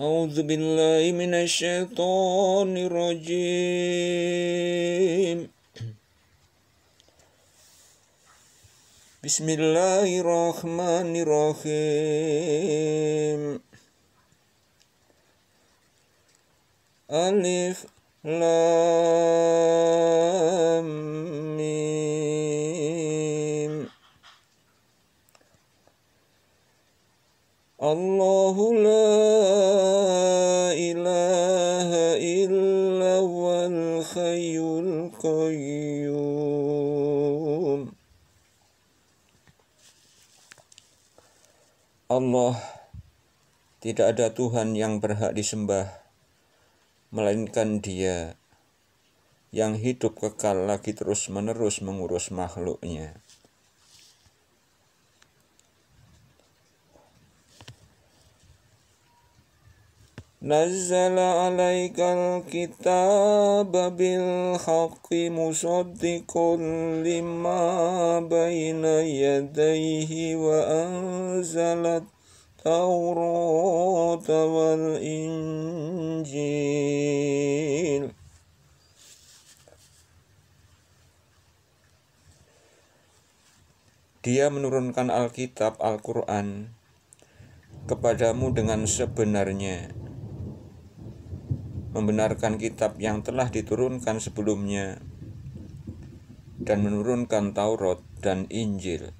أعوذ بالله من الشيطان الرجيم بسم الله الرحمن الرحيم ألف لام ميم الله لا الحي القيوم Allah tidak ada Tuhan yang berhak disembah melainkan Dia yang hidup kekal lagi terus-menerus mengurus makhluknya. نزل عليك الكتاب بالحق مصدقا لما بين يديه وأنزل التوراة والإنجيل Dia menurunkan Alkitab Al-Quran kepadamu dengan sebenarnya, membenarkan kitab yang telah diturunkan sebelumnya dan menurunkan Taurat dan Injil.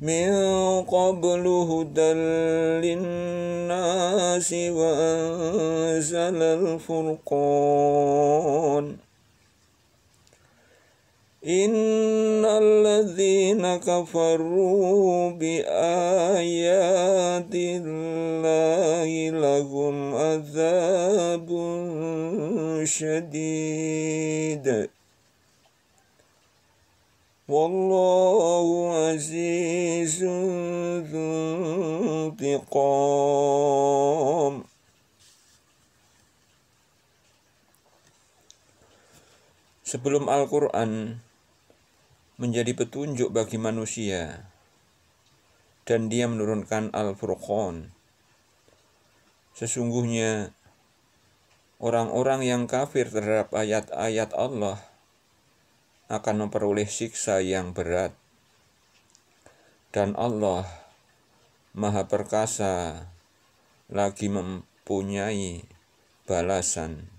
من إن الذين كفروا بآيات الله لهم عذاب شديد والله عزيز ذو Sebelum Al-Quran, menjadi petunjuk bagi manusia dan dia menurunkan Al-Furqan sesungguhnya orang-orang yang kafir terhadap ayat-ayat Allah akan memperoleh siksa yang berat dan Allah Maha Perkasa lagi mempunyai balasan.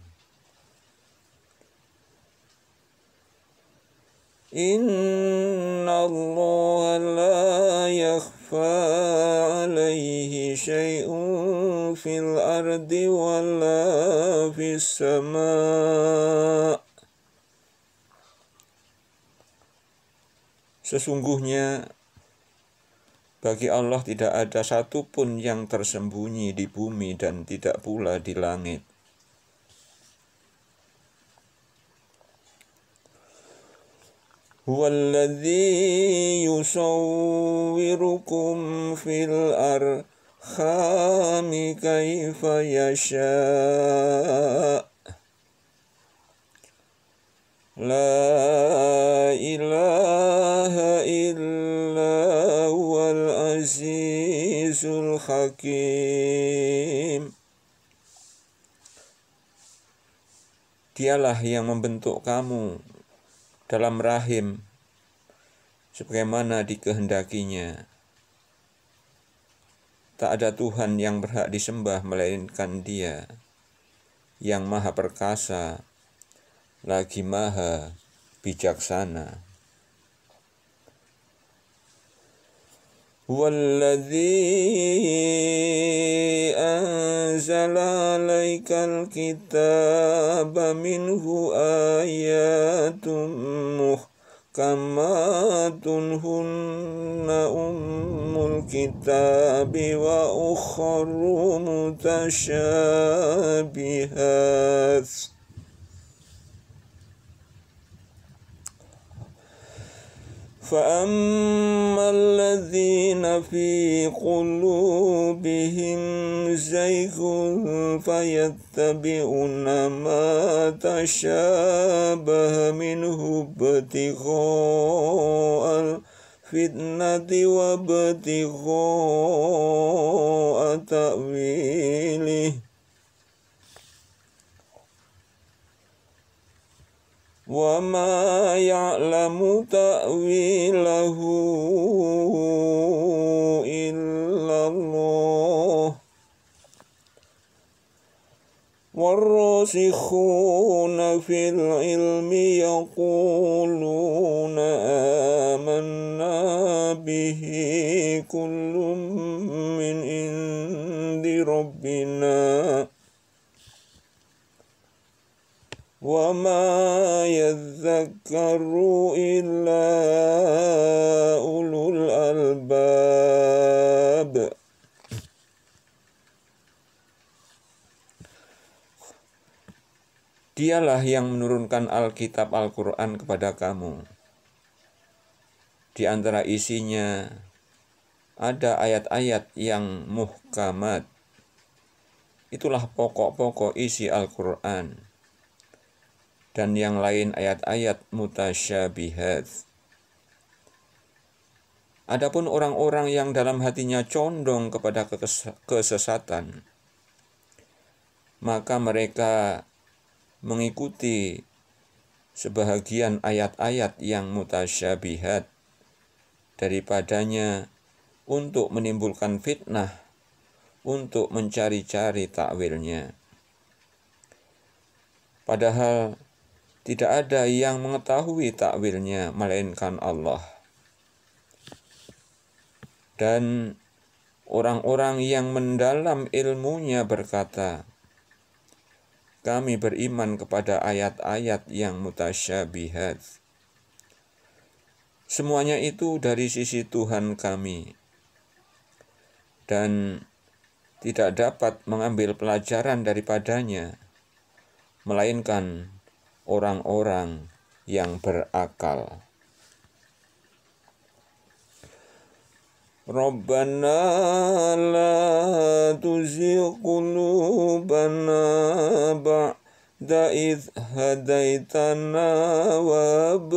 إن الله لا يخفى عليه شيء في الأرض ولا في السماء Sesungguhnya bagi Allah tidak ada satupun yang tersembunyi di bumi dan tidak pula di langit. هو الذي يصوركم في الأرحام كيف يشاء لا إله إلا هو العزيز الحكيم Dialah yang membentuk kamu dalam rahim sebagaimana dikehendakinya. Tak ada Tuhan yang berhak disembah melainkan Dia yang Maha Perkasa, lagi Maha Bijaksana. والذي أنزل عليك الكتاب منه آيات محكمات هن أم الكتاب وأخر متشابهات فأما الذين في قلوبهم زيغ فيتبعون ما تشابه منه ابتغاء الفتنة وابتغاء تأويله وما يعلم تأويله إلا الله والراسخون في العلم يقولون آمنا به كل من عند ربنا وما يذكر إلا أولو الألباب Dialah yang menurunkan Alkitab Al-Quran kepada kamu. Di antara isinya ada ayat-ayat yang muhkamat. Itulah pokok-pokok isi Al-Quran dan yang lain ayat-ayat mutasyabihat. Adapun orang-orang yang dalam hatinya condong kepada kesesatan, maka mereka mengikuti sebahagian ayat-ayat yang mutasyabihat daripadanya untuk menimbulkan fitnah, untuk mencari-cari takwilnya. Padahal tidak ada yang mengetahui takwilnya melainkan Allah. Dan orang-orang yang mendalam ilmunya berkata, kami beriman kepada ayat-ayat yang mutasyabihat. Semuanya itu dari sisi Tuhan kami. Dan tidak dapat mengambil pelajaran daripadanya, melainkan orang-orang yang berakal. Rabbana la tuzigh qulubana ba'da idh hadaitana wa hab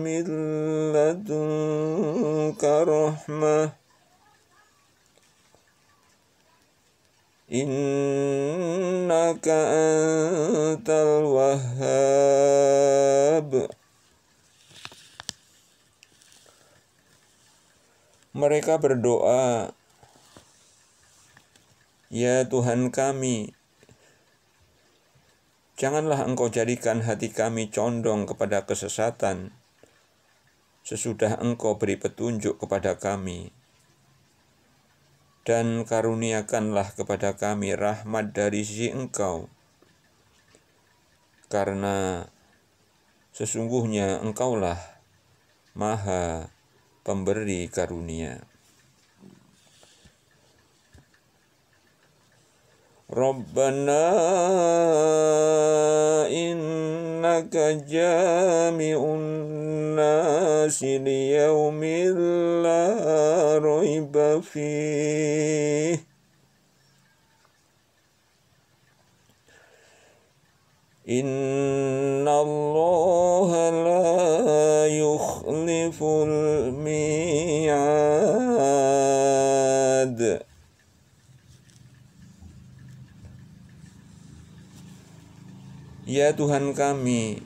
min ladunka rahmah innaka antal wahhab mereka berdoa Ya Tuhan kami, janganlah Engkau jadikan hati kami condong kepada kesesatan, sesudah Engkau beri petunjuk kepada kami dan karuniakanlah kepada kami rahmat dari sisi Engkau, karena sesungguhnya Engkaulah Maha Pemberi Karunia. ربنا إنك جامع الناس ليوم لا ريب فيه إن الله لا Ya Tuhan kami,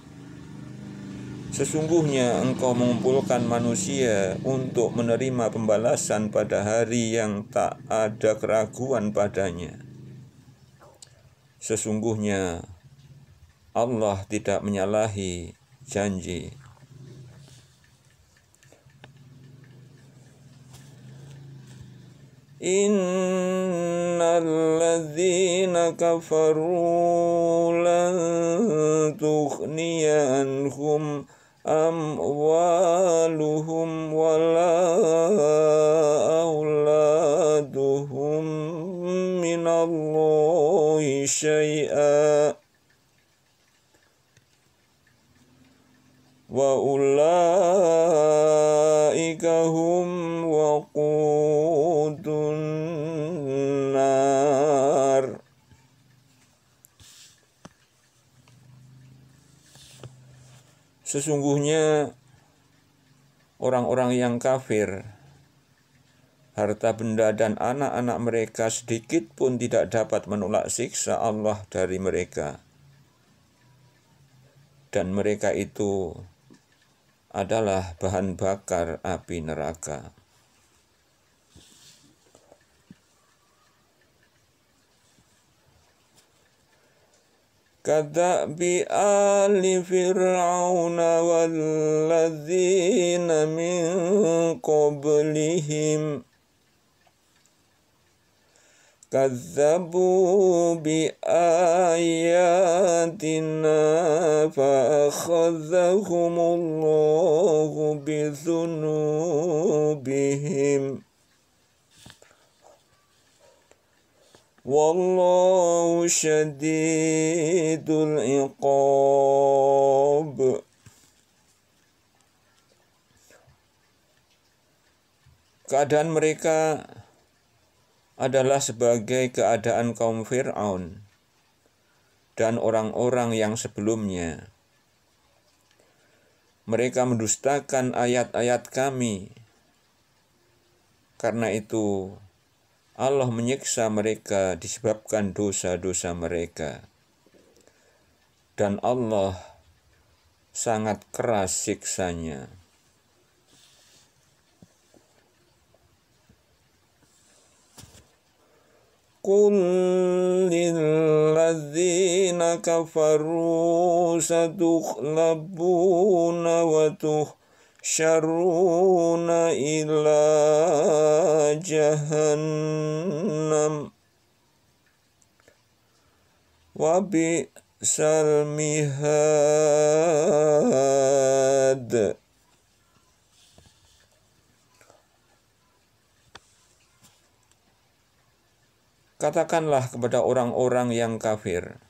sesungguhnya Engkau mengumpulkan manusia untuk menerima pembalasan pada hari yang tak ada keraguan padanya. Sesungguhnya Allah tidak menyalahi janji. إن الذين كفروا لن تغني عنهم أموالهم ولا أولادهم من الله شيئا وأولئك هم Sesungguhnya orang-orang yang kafir, harta benda dan anak-anak mereka sedikit pun tidak dapat menolak siksa Allah dari mereka. Dan mereka itu adalah bahan bakar api neraka. كدأب آل فرعون والذين من قبلهم كذبوا بآياتنا فأخذهم الله بذنوبهم والله شديد العقاب keadaan mereka adalah sebagai keadaan kaum Fir'aun dan orang-orang yang sebelumnya. Mereka mendustakan ayat-ayat kami. Karena itu, Allah menyiksa mereka disebabkan dosa-dosa mereka. Dan Allah sangat keras siksanya. قل للذين كفروا ستغلبون يحشرون إلى جهنم وبئس المهاد Katakanlah kepada orang-orang yang kafir,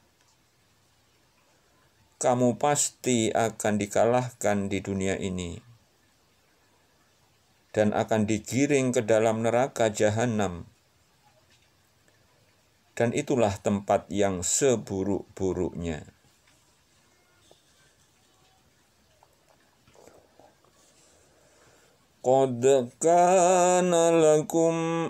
kamu pasti akan dikalahkan di dunia ini dan akan digiring ke dalam neraka jahanam. Dan itulah tempat yang seburuk-buruknya. Qad kana lakum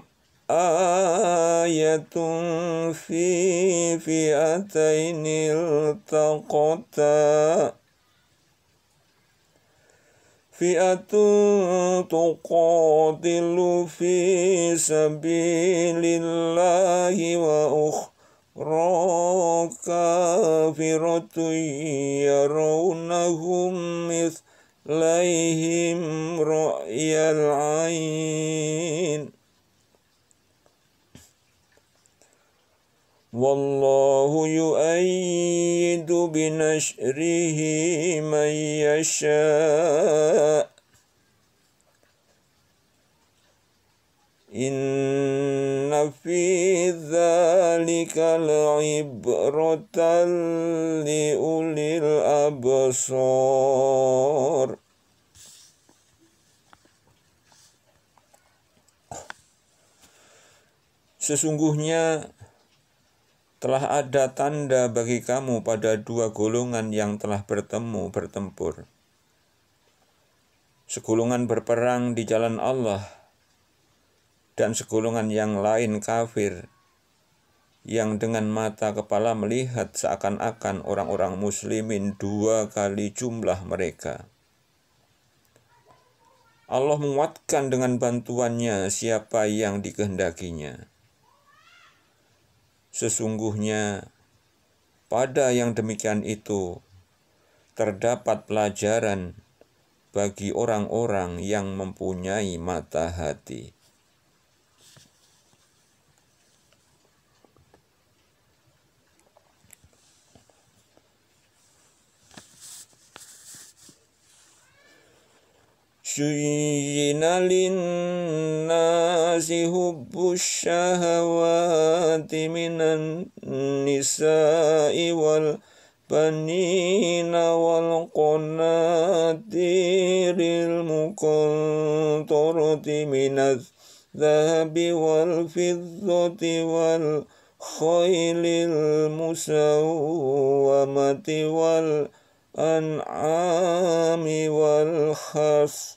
ayatun fi fi'atainil taqata' فئة تقاتل في سبيل الله وأخرى كافرة يرونهم مثليهم رأي العين والله يؤيد بنشره من يشاء إن في ذلك لعبرة لأولي الأبصار Sesungguhnya telah ada tanda bagi kamu pada dua golongan yang telah bertemu bertempur. Segolongan berperang di jalan Allah, dan segolongan yang lain kafir, yang dengan mata kepala melihat seakan-akan orang-orang Muslimin dua kali jumlah mereka. Allah menguatkan dengan bantuannya siapa yang dikehendakinya Sesungguhnya pada yang demikian itu terdapat pelajaran bagi orang-orang yang mempunyai mata hati. زين للناس حب الشهوات من النساء والبنين والقناطير المقنطرة من الذهب والفضة والخيل المسومة والخيل الأنعام والخف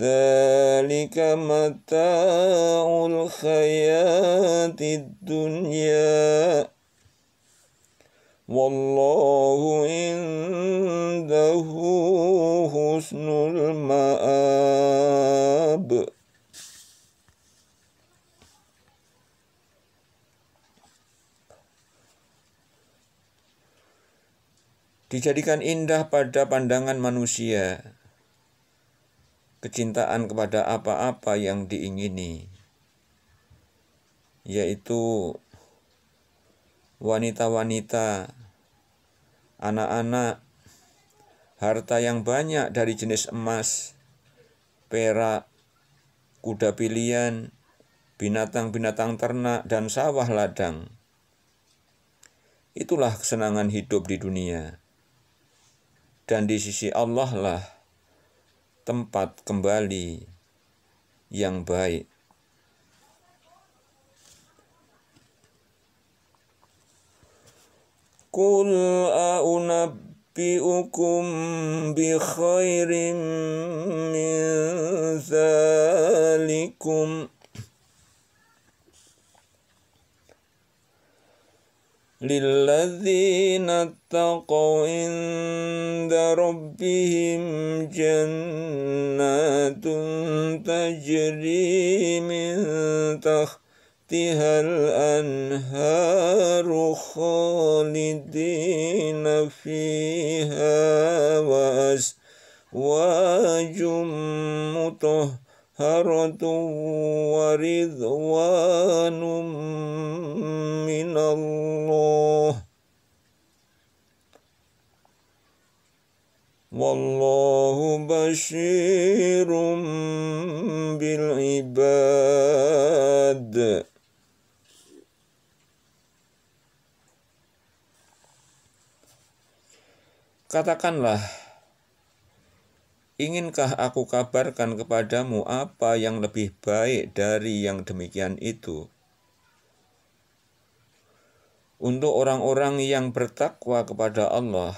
ذلك متاع الحياة الدنيا والله عنده حسن المآب dijadikan indah pada pandangan manusia. Kecintaan kepada apa-apa yang diingini, yaitu wanita-wanita, anak-anak, harta yang banyak dari jenis emas, perak, kuda pilihan, binatang-binatang ternak, dan sawah ladang. Itulah kesenangan hidup di dunia dan di sisi Allah lah tempat kembali yang baik. Qul أنبئكم بخير من ذلكم للذين اتقوا عند ربهم جنات تجري من تحتها الأنهار خالدين فيها وأزواج مطهرة مغفرة ورضوان من الله والله بشير بالعباد Katakanlah, Inginkah aku kabarkan kepadamu apa yang lebih baik dari yang demikian itu? Untuk orang-orang yang bertakwa kepada Allah,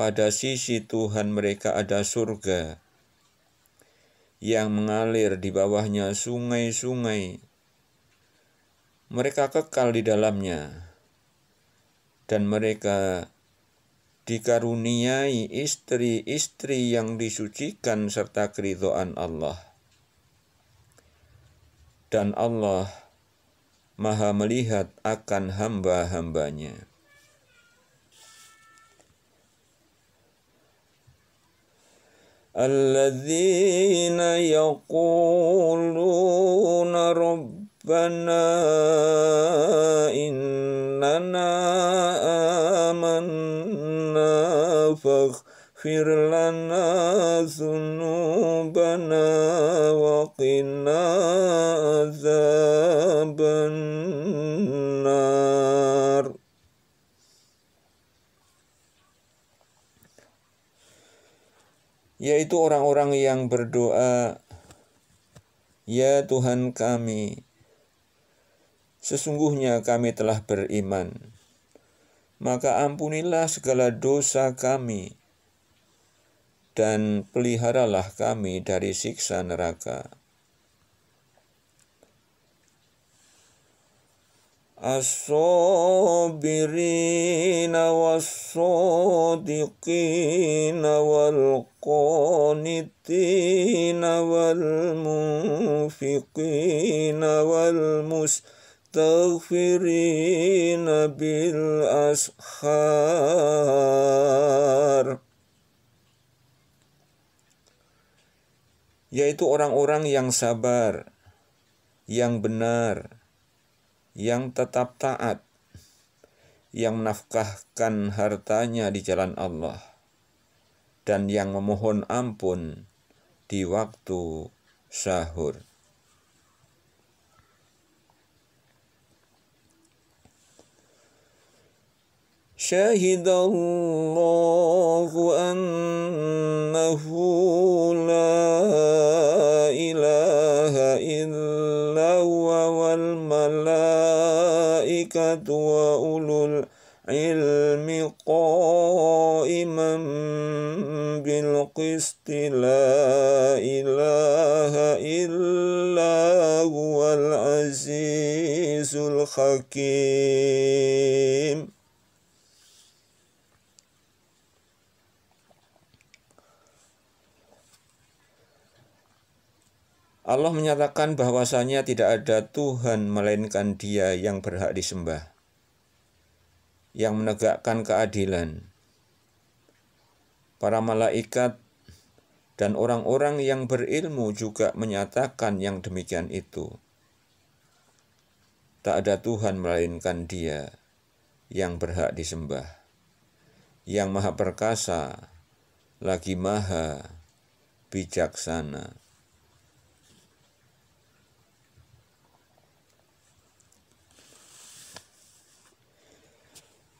pada sisi Tuhan mereka ada surga yang mengalir di bawahnya sungai-sungai. Mereka kekal di dalamnya, dan mereka dikaruniai istri-istri yang disucikan serta keridhaan Allah. Dan Allah maha melihat akan hamba-hambanya. الذين يقولون رب ربنا إننا آمنا فاغفر لنا ذنوبنا وقنا عذاب النار yaitu orang-orang yang berdoa Ya Tuhan kami, Sesungguhnya kami telah beriman. Maka ampunilah segala dosa kami dan peliharalah kami dari siksa neraka. الصابرين والصادقين والقانتين والمنفقين والمسلمين المستغفرين Ashar, yaitu orang-orang yang sabar, yang benar, yang tetap taat, yang menafkahkan hartanya di jalan Allah, dan yang memohon ampun di waktu sahur. شهد الله أنه لا إله إلا هو والملائكة وأولو العلم قائما بالقسط لا إله إلا هو العزيز الحكيم Allah menyatakan bahwasanya tidak ada Tuhan melainkan Dia yang berhak disembah, yang menegakkan keadilan. Para malaikat dan orang-orang yang berilmu juga menyatakan yang demikian itu. Tak ada Tuhan melainkan Dia yang berhak disembah, yang Maha Perkasa, lagi Maha Bijaksana.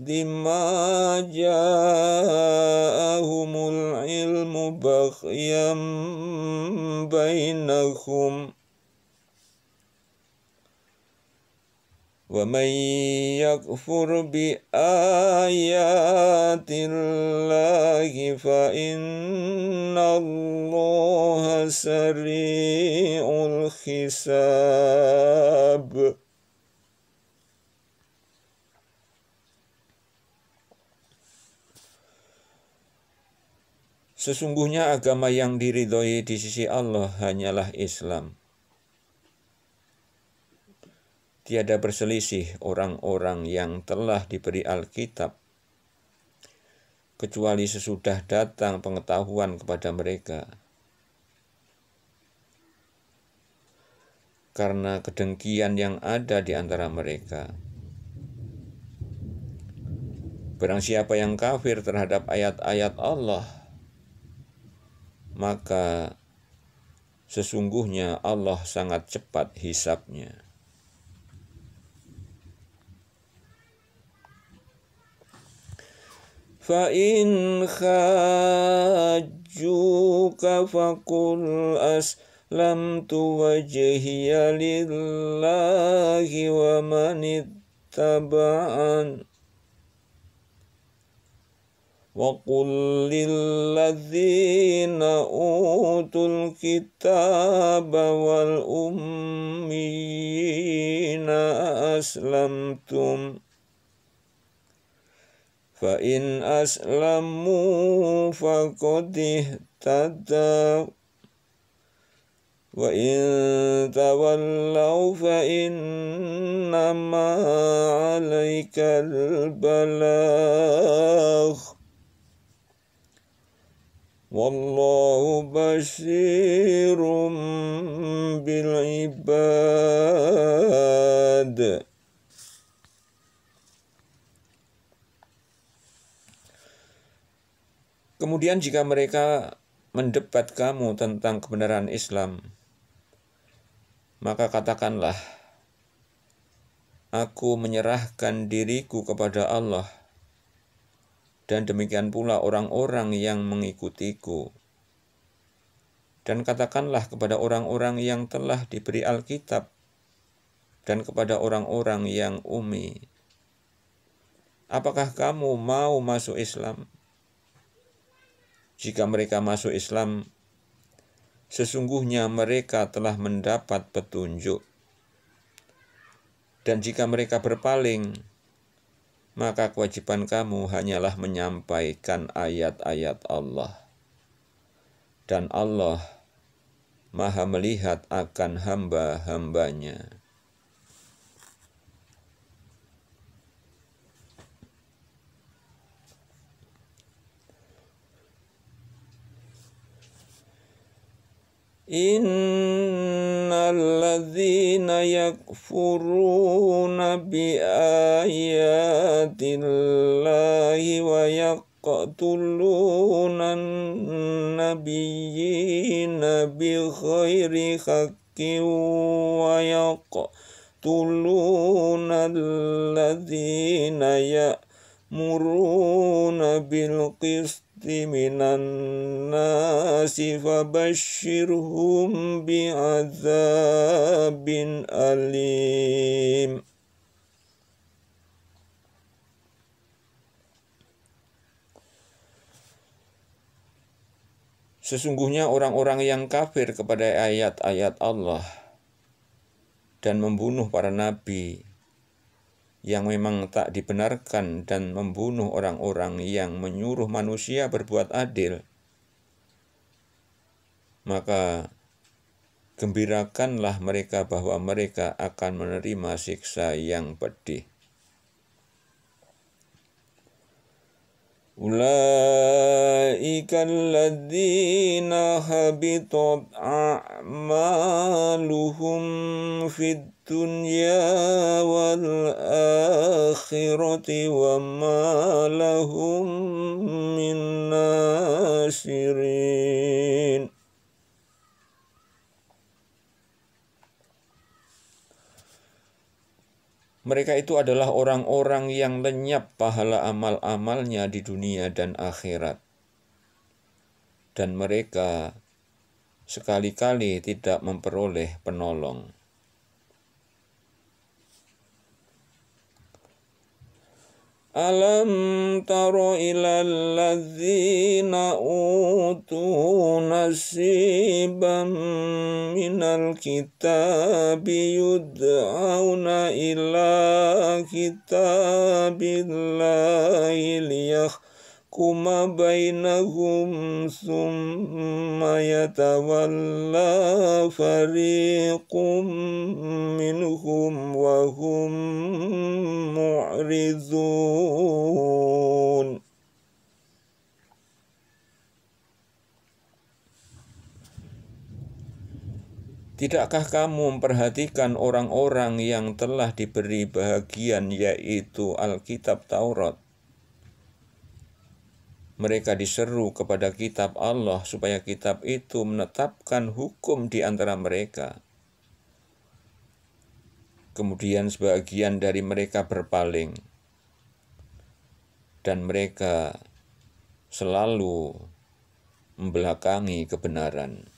لما جاءهم العلم بخيا بينهم ومن يكفر بآيات الله فإن الله سريع الحساب Sesungguhnya agama yang diridhoi di sisi Allah hanyalah Islam. Tiada berselisih orang-orang yang telah diberi Alkitab, kecuali sesudah datang pengetahuan kepada mereka. Karena kedengkian yang ada di antara mereka. Barang siapa yang kafir terhadap ayat-ayat Allah, maka sesungguhnya Allah sangat cepat hisapnya. فَإِنْ خَاجُّوكَ فَقُلْ أَسْلَمْتُ وَجْهِيَ لِلَّهِ وَمَنِ اتَّبَعَنِ وقل للذين أوتوا الكتاب والأميين أسلمتم فإن أسلموا فقد اهتدوا وإن تولوا فإنما عليك البلاغ والله بشير بالعباد Kemudian jika mereka mendebat kamu tentang kebenaran Islam, maka katakanlah, Aku menyerahkan diriku kepada Allah dan demikian pula orang-orang yang mengikutiku. Dan katakanlah kepada orang-orang yang telah diberi Alkitab dan kepada orang-orang yang umi, apakah kamu mau masuk Islam? Jika mereka masuk Islam, sesungguhnya mereka telah mendapat petunjuk. Dan jika mereka berpaling, maka kewajiban kamu hanyalah menyampaikan ayat-ayat Allah. Dan Allah maha melihat akan hamba-hambanya. إن الذين يكفرون بآيات الله ويقتلون النبيين بغير حق ويقتلون الذين يأمرون بالقسط من الناس فبشرهم بعذاب Sesungguhnya orang-orang yang kafir kepada ayat-ayat Allah dan membunuh para nabi yang memang tak dibenarkan dan membunuh orang-orang yang menyuruh manusia berbuat adil, maka gembirakanlah mereka bahwa mereka akan menerima siksa yang pedih. أولئك الذين هبطت أعمالهم في الدنيا والآخرة وما لهم من ناشرين Mereka itu adalah orang-orang yang lenyap pahala amal-amalnya di dunia dan akhirat. Dan mereka sekali-kali tidak memperoleh penolong. ألم تر إلى الذين أوتوا نصيبا من الكتاب يدعون إلى كتاب الله ليخ يحكم بينهم ثم يتولى فريق منهم وهم معرضون Tidakkah kamu memperhatikan orang-orang yang telah diberi bahagian yaitu Alkitab Taurat mereka diseru kepada kitab Allah supaya kitab itu menetapkan hukum di antara mereka. Kemudian sebagian dari mereka berpaling dan mereka selalu membelakangi kebenaran.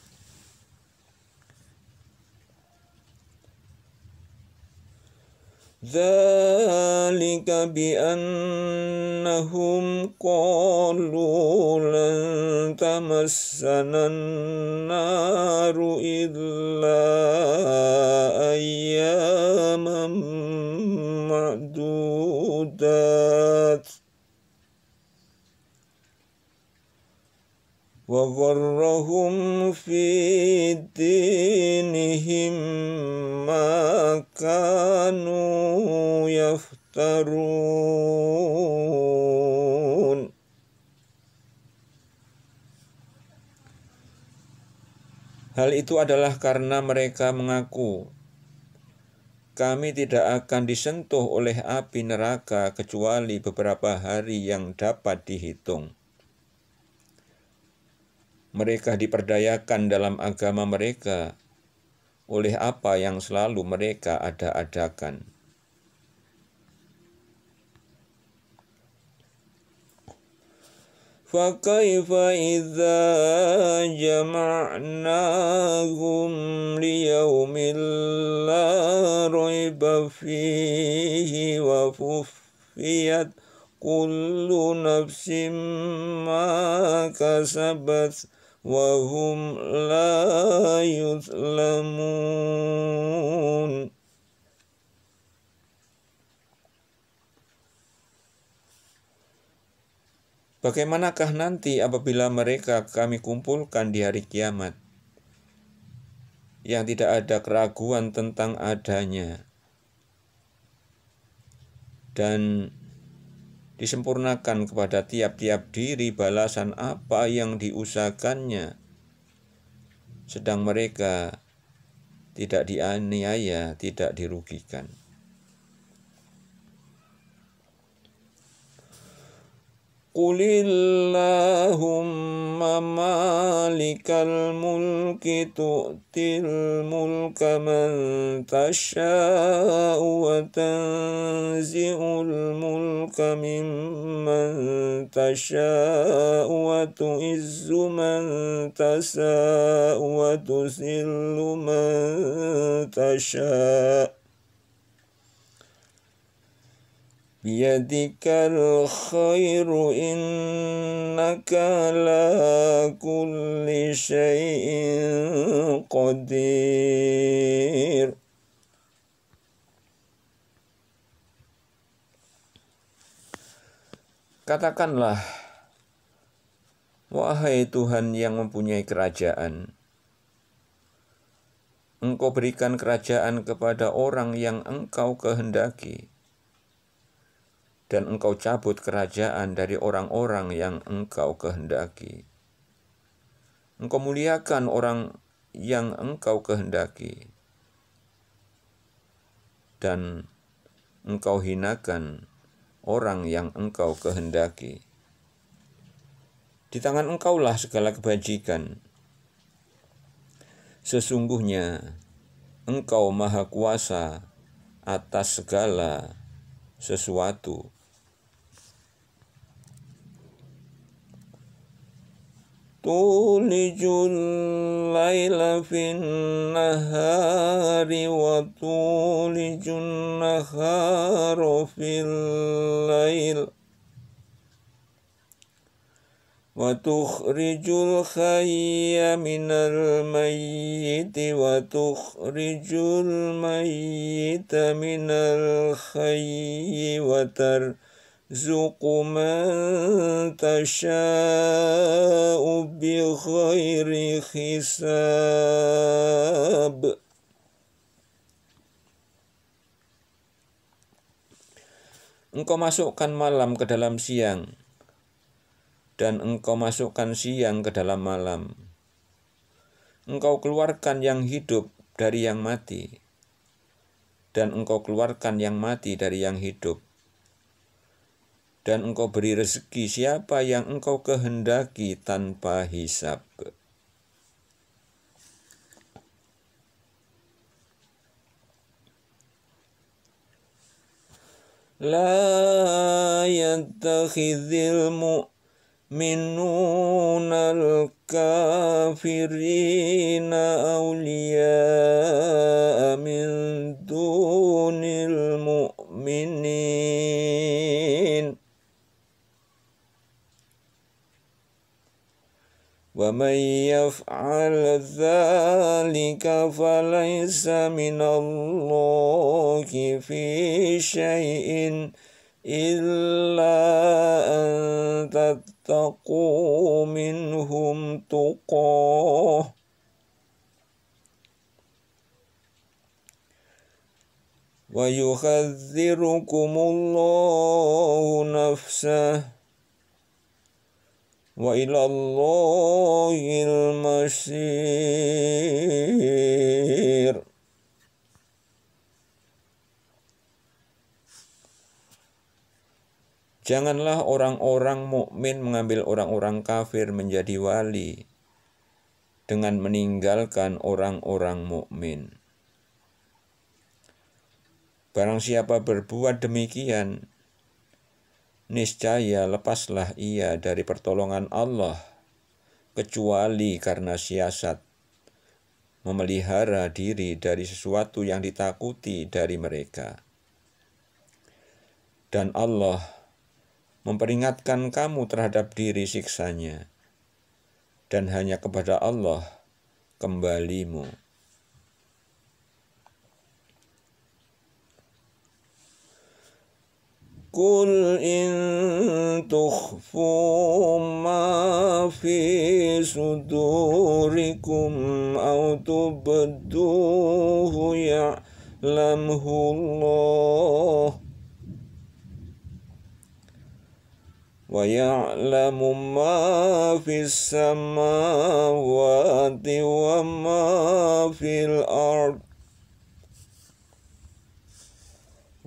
ذلك بأنهم قالوا لن تمسنا النار إلا أياما معدودات وغرهم في دينهم ما كانوا يفترون Hal itu adalah karena mereka mengaku kami tidak akan disentuh oleh api neraka kecuali beberapa hari yang dapat dihitung mereka diperdayakan dalam agama mereka oleh apa yang selalu mereka ada-adakan. فكيف إذا جمعناهم ليوم لا ريب فيه وففيت كل نفس ما كسبت وهم لا يظلمون Bagaimanakah nanti apabila mereka kami kumpulkan di hari kiamat yang tidak ada keraguan tentang adanya dan disempurnakan kepada tiap-tiap diri balasan apa yang diusahakannya sedang mereka tidak dianiaya, tidak dirugikan. قل اللهم مالك الملك تؤتي الملك من تشاء وتنزع الملك ممن تشاء وتعز من تشاء وتسل من تشاء بيدك الخير إنك على كل شيء قدير Katakanlah, wahai Tuhan yang mempunyai kerajaan, Engkau berikan kerajaan kepada orang yang Engkau kehendaki dan engkau cabut kerajaan dari orang-orang yang engkau kehendaki. Engkau muliakan orang yang engkau kehendaki, dan engkau hinakan orang yang engkau kehendaki. Di tangan engkaulah segala kebajikan. Sesungguhnya engkau maha kuasa atas segala sesuatu. تولج الليل في النهار وتولج النهار في الليل وتخرج الحي من الميت وتخرج الميت من الحي وتر ترزق من تشاء بخير حساب Engkau masukkan malam ke dalam siang dan engkau masukkan siang ke dalam malam Engkau keluarkan yang hidup dari yang mati dan engkau keluarkan yang mati dari yang hidup dan engkau beri rezeki siapa yang engkau kehendaki tanpa hisab. لا يتخذ المؤمنون الكافرين أولياء ومن يفعل ذلك فليس من الله في شيء إلا أن تتقوا منهم تقاه ويحذركم الله نفسه وإلى الله المسير Janganlah orang-orang mukmin mengambil orang-orang kafir menjadi wali dengan meninggalkan orang-orang mukmin. Barang siapa berbuat demikian, Niscaya lepaslah ia dari pertolongan Allah, kecuali karena siasat, memelihara diri dari sesuatu yang ditakuti dari mereka. Dan Allah memperingatkan kamu terhadap diri siksanya, dan hanya kepada Allah kembalimu. قل إن تخفوا ما في صدوركم أو تبدوه يعلمه الله ويعلم ما في السماوات وما في الأرض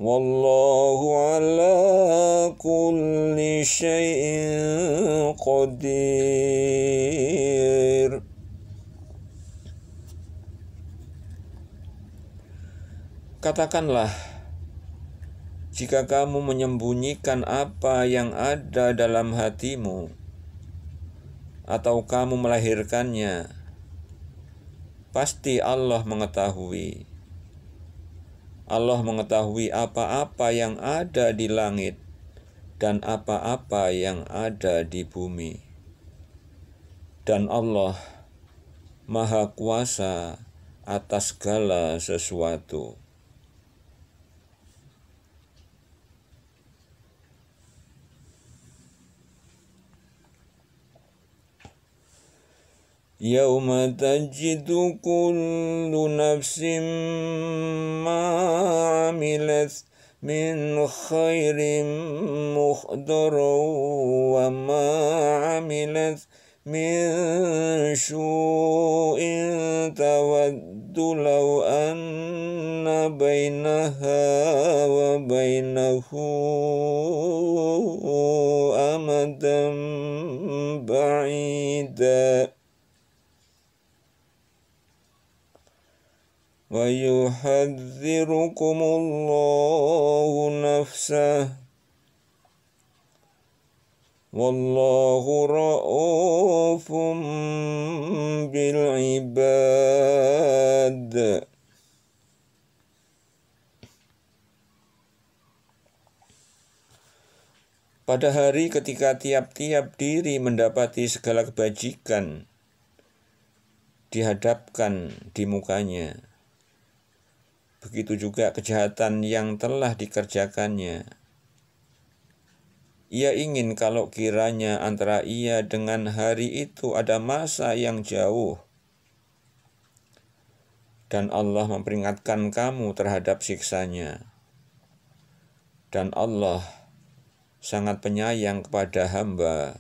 Wallahu ala kulli syai'in qadir Katakanlah jika kamu menyembunyikan apa yang ada dalam hatimu atau kamu melahirkannya pasti Allah mengetahui Allah mengetahui apa-apa yang ada di langit dan apa-apa yang ada di bumi. Dan Allah Maha Kuasa atas segala sesuatu. يوم تجد كل نفس ما عملت من خير مخدر وما عملت من شوء تود لو أن بينها وبينه أمدا بعيدا ويحذركم الله نفسه والله رؤوف بالعباد Pada hari ketika tiap-tiap diri mendapati segala kebajikan dihadapkan di mukanya, begitu juga kejahatan yang telah dikerjakannya. Ia ingin kalau kiranya antara ia dengan hari itu ada masa yang jauh. Dan Allah memperingatkan kamu terhadap siksanya. Dan Allah sangat penyayang kepada hamba,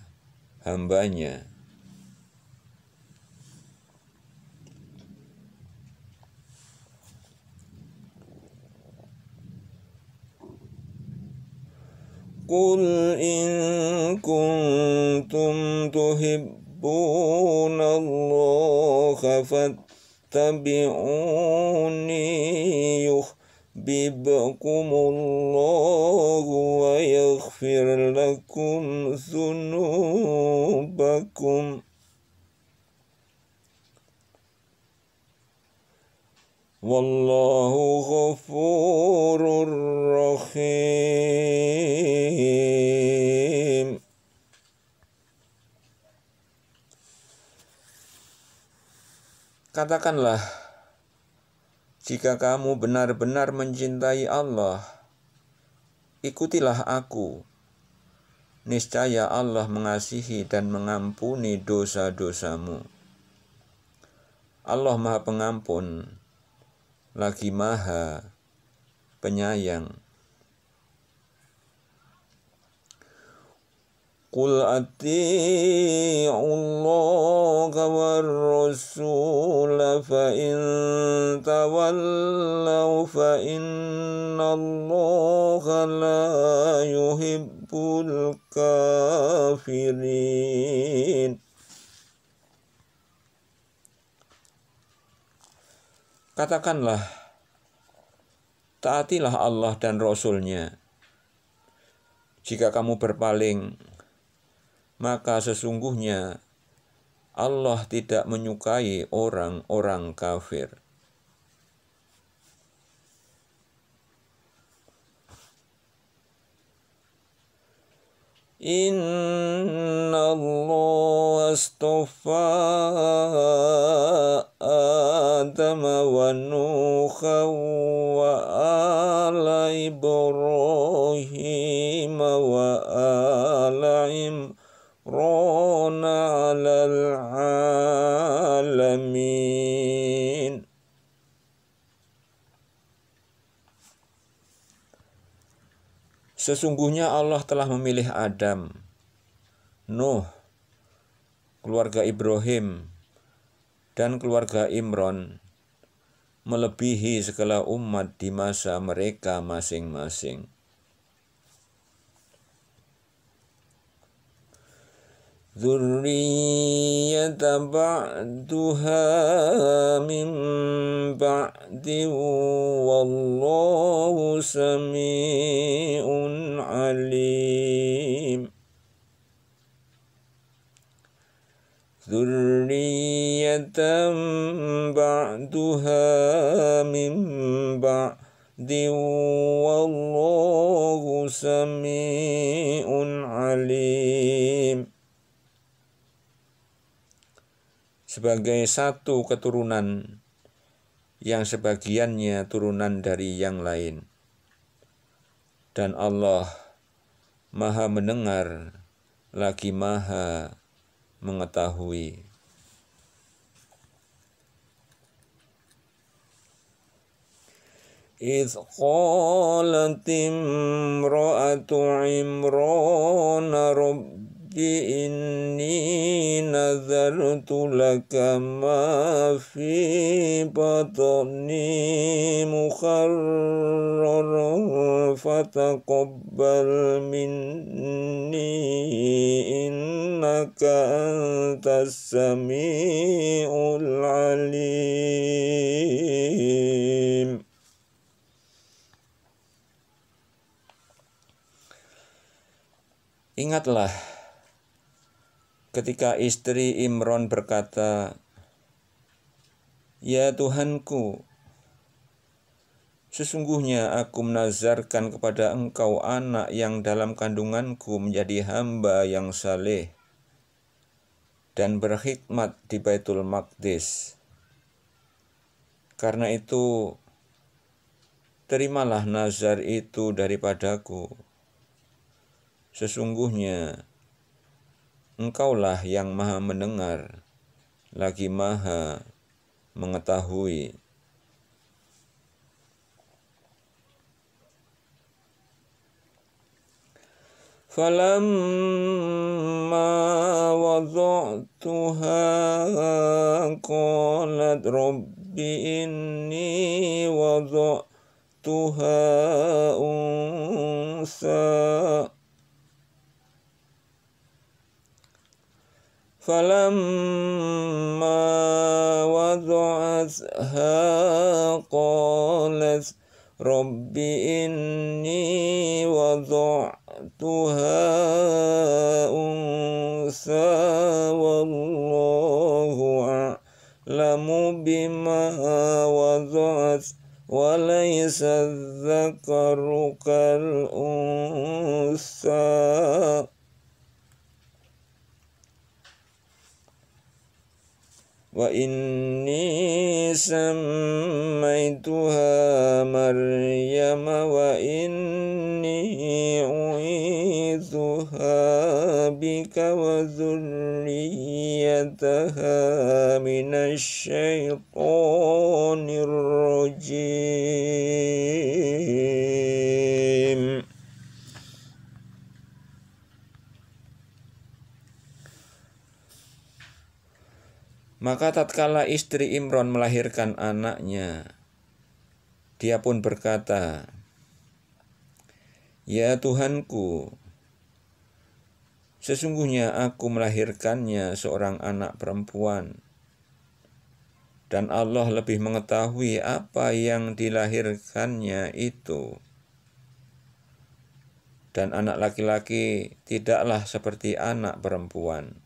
hambanya. قل إن كنتم تحبون الله فاتبعوني يحببكم الله ويغفر لكم ذنوبكم والله غفور Katakanlah, jika kamu benar-benar mencintai Allah, ikutilah aku. Niscaya Allah mengasihi dan mengampuni dosa-dosamu. Allah Maha Pengampun, lagi Maha Penyayang. قل أطيعوا الله والرسول فإن تولوا فإن الله لا يحب الكافرين Katakanlah, taatilah Allah dan Rasulnya. Jika kamu berpaling maka sesungguhnya Allah tidak menyukai orang-orang kafir. Inna Allah astafa Adam wa Nuha wa ala Ibrahim wa ala Imran Rona على alamin. Sesungguhnya Allah telah memilih Adam, Nuh, keluarga Ibrahim, dan keluarga Imron melebihi segala umat di masa mereka masing-masing. ذرية بعدها من بعد والله سميع عليم ذرية بعدها من بعد والله سميع عليم sebagai satu keturunan yang sebagiannya turunan dari yang lain. Dan Allah Maha mendengar lagi Maha mengetahui. إذ قالت امرأة عمران رب رب إني نذرت لك ما في بطني مخرر فتقبل مني إنك أنت السميع العليم Ingatlah Ketika istri Imron berkata, Ya Tuhanku, Sesungguhnya aku menazarkan kepada engkau anak yang dalam kandunganku menjadi hamba yang saleh dan berkhidmat di Baitul Maqdis. Karena itu, terimalah nazar itu daripadaku. Sesungguhnya, Engkaulah yang maha mendengar, lagi maha mengetahui. فَلَمَّا وَضَعْتُهَا قَالَتْ رَبِّ إِنِّي وَضَعْتُهَا أُنثَى فلما وضعتها قالت رب إني وضعتها أنثى والله أعلم بما وضعت وليس الذكر كالأنثى وإني سميتها مريم وإني أعيذها بك وذريتها من الشيطان الرجيم Maka tatkala istri Imron melahirkan anaknya, dia pun berkata, "Ya Tuhanku, sesungguhnya aku melahirkannya seorang anak perempuan." Dan Allah lebih mengetahui apa yang dilahirkannya itu. Dan anak laki-laki tidaklah seperti anak perempuan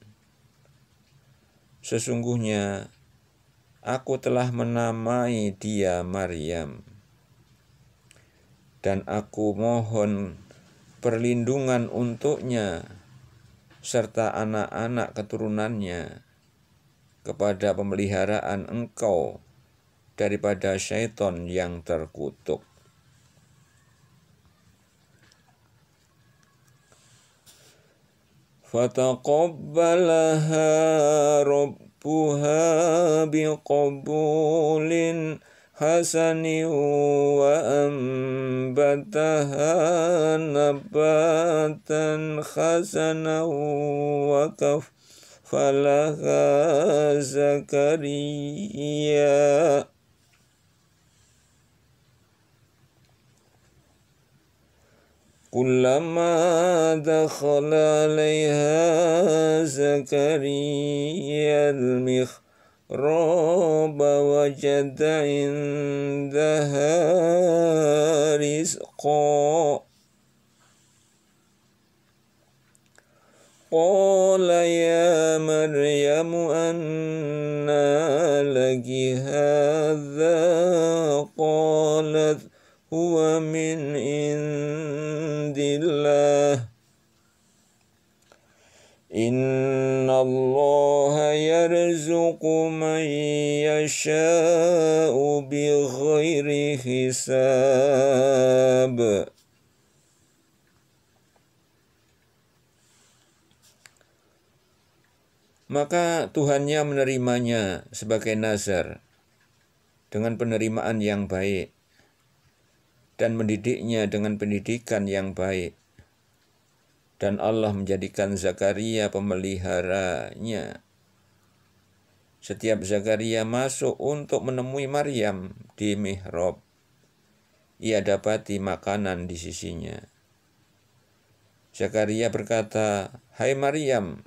Sesungguhnya aku telah menamai dia Maryam. Dan aku mohon perlindungan untuknya serta anak-anak keturunannya kepada pemeliharaan engkau daripada syaitan yang terkutuk. فتقبلها ربها بقبول حسن وأنبتها نباتا حسنا فلها زكريا كلما دخل عليها زكريا المخراب وجد عندها رزقا قال يا مريم أنى لك هذا قالت huwa min indillah Inna Allah yarzuqu man yasha'u bi ghairi hisab Maka Tuhannya menerimanya sebagai nazar dengan penerimaan yang baik dan mendidiknya dengan pendidikan yang baik. Dan Allah menjadikan Zakaria pemeliharanya. Setiap Zakaria masuk untuk menemui Maryam di mihrab, ia dapati makanan di sisinya. Zakaria berkata, "Hai Maryam,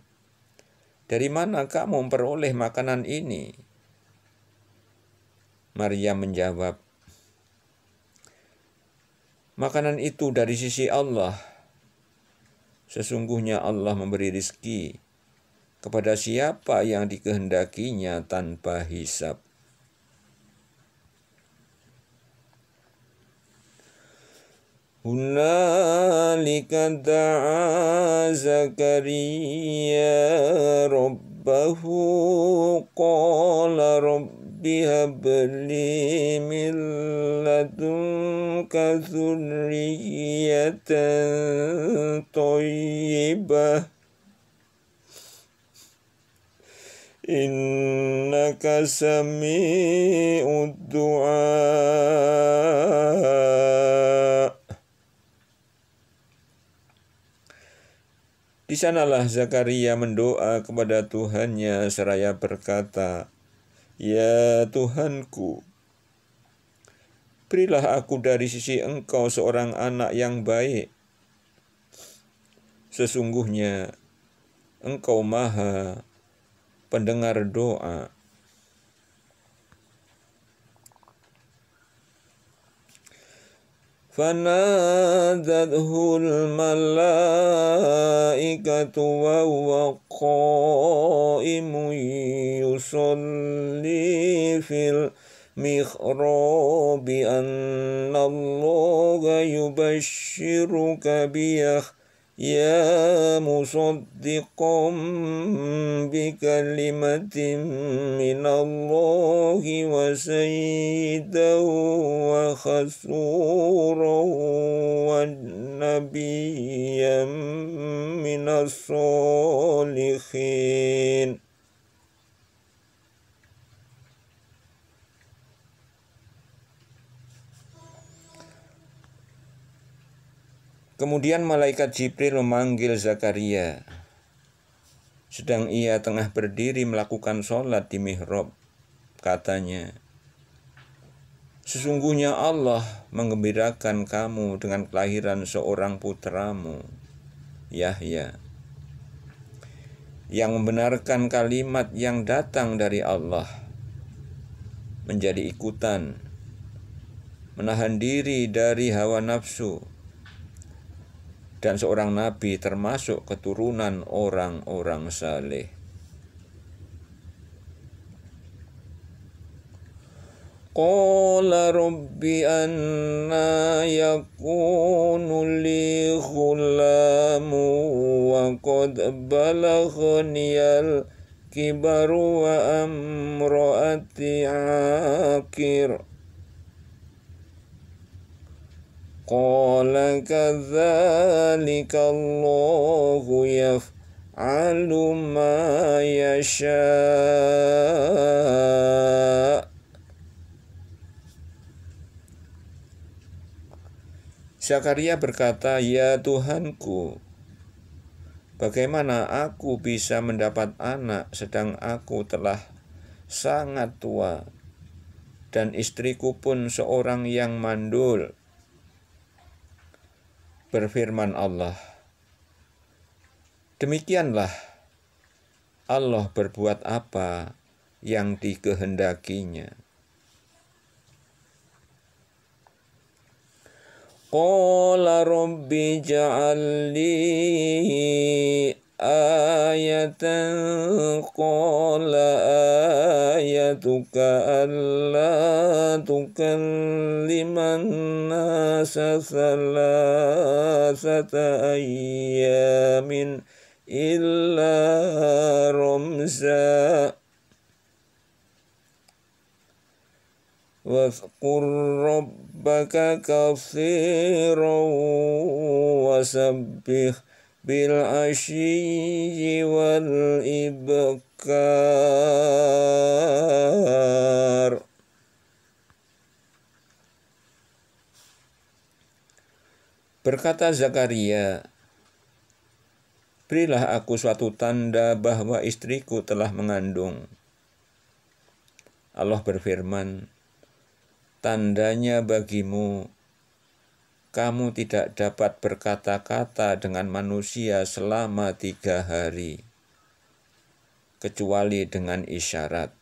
dari mana kamu memperoleh makanan ini?" Maryam menjawab, makanan itu dari sisi Allah. Sesungguhnya Allah memberi rizki kepada siapa yang dikehendakinya tanpa hisap. Hunalika da'a Zakaria Rabb ربه قال رب هب لي من لدنك ذرية طيبة إنك سميع الدعاء Di sanalah Zakaria mendoa kepada Tuhannya seraya berkata, Ya Tuhanku, berilah aku dari sisi engkau seorang anak yang baik. Sesungguhnya engkau maha pendengar doa. فنادته الملائكة وهو قائم يصلي في المخراب أن الله يبشرك بيخ يا مصدقا بكلمة من الله وسيدا وخسورا ونبيا من الصالحين Kemudian malaikat Jibril memanggil Zakaria. Sedang ia tengah berdiri melakukan sholat di mihrab, katanya, Sesungguhnya Allah mengembirakan kamu dengan kelahiran seorang putramu, Yahya, yang membenarkan kalimat yang datang dari Allah menjadi ikutan, menahan diri dari hawa nafsu, dan seorang nabi termasuk keturunan orang-orang saleh. Qala rabbi anna yakunu li khulamu wa qad balaghniyal kibaru wa amraati akir. قال كذلك الله يفعل ما يشاء Zakaria berkata, "Ya Tuhanku, bagaimana aku bisa mendapat anak sedang aku telah sangat tua dan istriku pun seorang yang mandul?" Berfirman Allah, Demikianlah Allah berbuat apa yang dikehendakinya. Qala rabbi ja'alli آية قال آيتك ألا تكلم الناس ثلاثة أيام إلا رمزا واذكر ربك كثيرا وسبح بالعشي والإبكار Berkata Zakaria, Berilah aku suatu tanda bahwa istriku telah mengandung. Allah berfirman, Tandanya bagimu kamu tidak dapat berkata-kata dengan manusia selama tiga hari, kecuali dengan isyarat.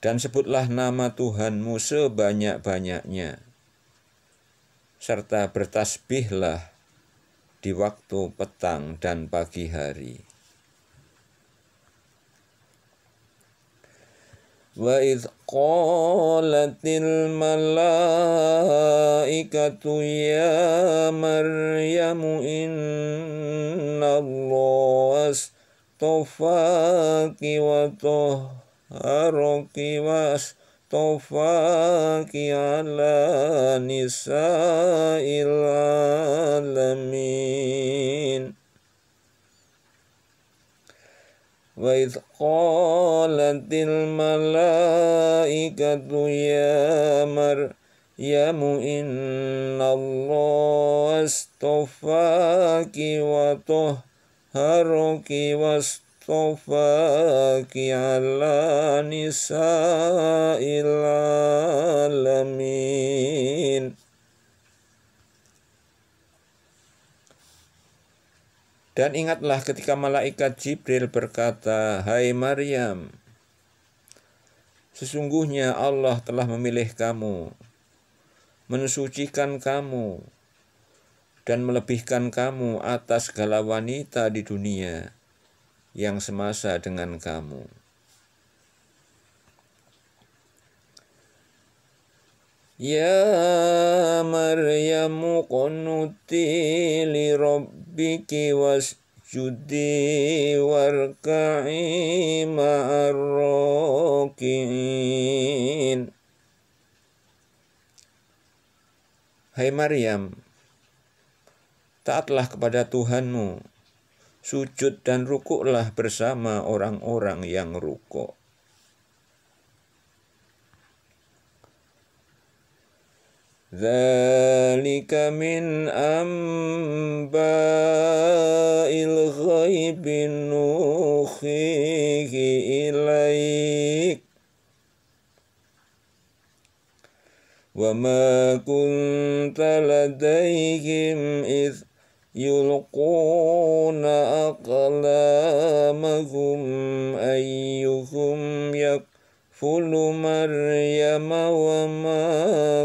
Dan sebutlah nama Tuhanmu sebanyak-banyaknya, serta bertasbihlah di waktu petang dan pagi hari. وَإِذْ قالت الملائكة يا مريم إن الله اصطفاك وطهرك واصطفاك على نساء العالمين وإذ قالت الملائكة يا مريم إن الله اصطفاك وطهرك واصطفاك على نساء العالمين Dan ingatlah ketika malaikat Jibril berkata, "Hai Maryam, sesungguhnya Allah telah memilih kamu, mensucikan kamu, dan melebihkan kamu atas segala wanita di dunia yang semasa dengan kamu." يا مريم قنتي لربك واسجدي واركعي مع الراكعين Hai Maryam, taatlah kepada Tuhanmu, sujud dan rukuklah bersama orang-orang yang rukuk. ذلك من أنباء الغيب نوخيه إليك وما كنت لديهم إذ يلقون أقلامهم أيهم يكون كفل مريم وما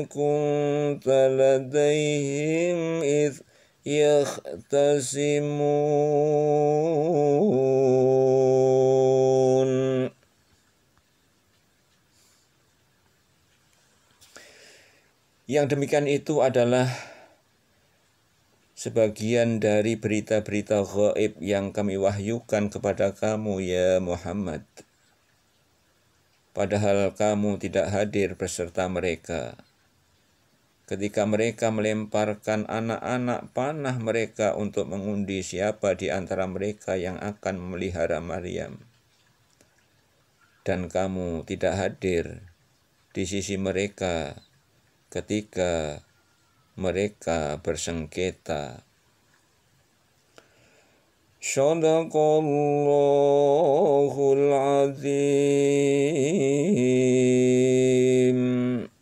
كنت لديهم إذ يختصمون Yang demikian itu adalah sebagian dari berita-berita gaib yang kami wahyukan kepada kamu ya Muhammad padahal kamu tidak hadir beserta mereka. Ketika mereka melemparkan anak-anak panah mereka untuk mengundi siapa di antara mereka yang akan memelihara Maryam, dan kamu tidak hadir di sisi mereka ketika mereka bersengketa صدق الله العظيم